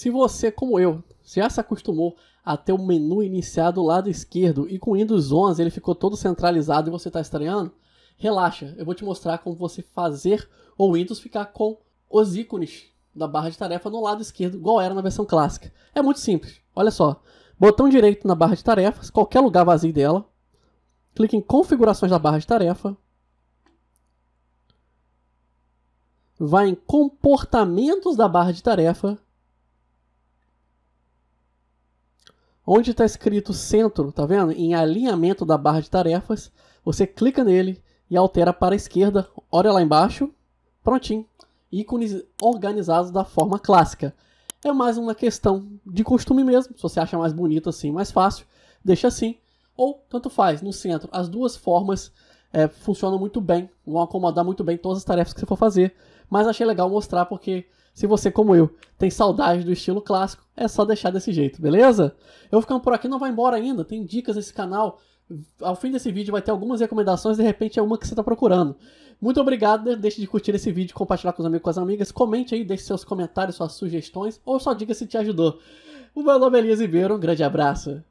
Se você, como eu, já se acostumou a ter o menu iniciado do lado esquerdo e com o Windows 11 ele ficou todo centralizado e você está estranhando, relaxa, eu vou te mostrar como você fazer o Windows ficar com os ícones da barra de tarefa no lado esquerdo, igual era na versão clássica. É muito simples, olha só. Botão direito na barra de tarefas, qualquer lugar vazio dela. Clique em configurações da barra de tarefa. Vai em comportamentos da barra de tarefa Onde está escrito centro, tá vendo? Em alinhamento da barra de tarefas, você clica nele e altera para a esquerda. Olha lá embaixo. Prontinho. Ícones organizados da forma clássica. É mais uma questão de costume mesmo. Se você acha mais bonito assim, mais fácil, deixa assim. Ou, tanto faz, no centro. As duas formas é, funcionam muito bem, vão acomodar muito bem todas as tarefas que você for fazer. Mas achei legal mostrar porque se você, como eu, tem saudade do estilo clássico, é só deixar desse jeito, beleza? Eu vou ficando por aqui, não vai embora ainda. Tem dicas nesse canal. Ao fim desse vídeo vai ter algumas recomendações, de repente é uma que você está procurando. Muito obrigado, deixe de curtir esse vídeo, compartilhar com os amigos, com as amigas, comente aí, deixe seus comentários, suas sugestões, ou só diga se te ajudou. O meu nome é Elias Ribeiro, um grande abraço.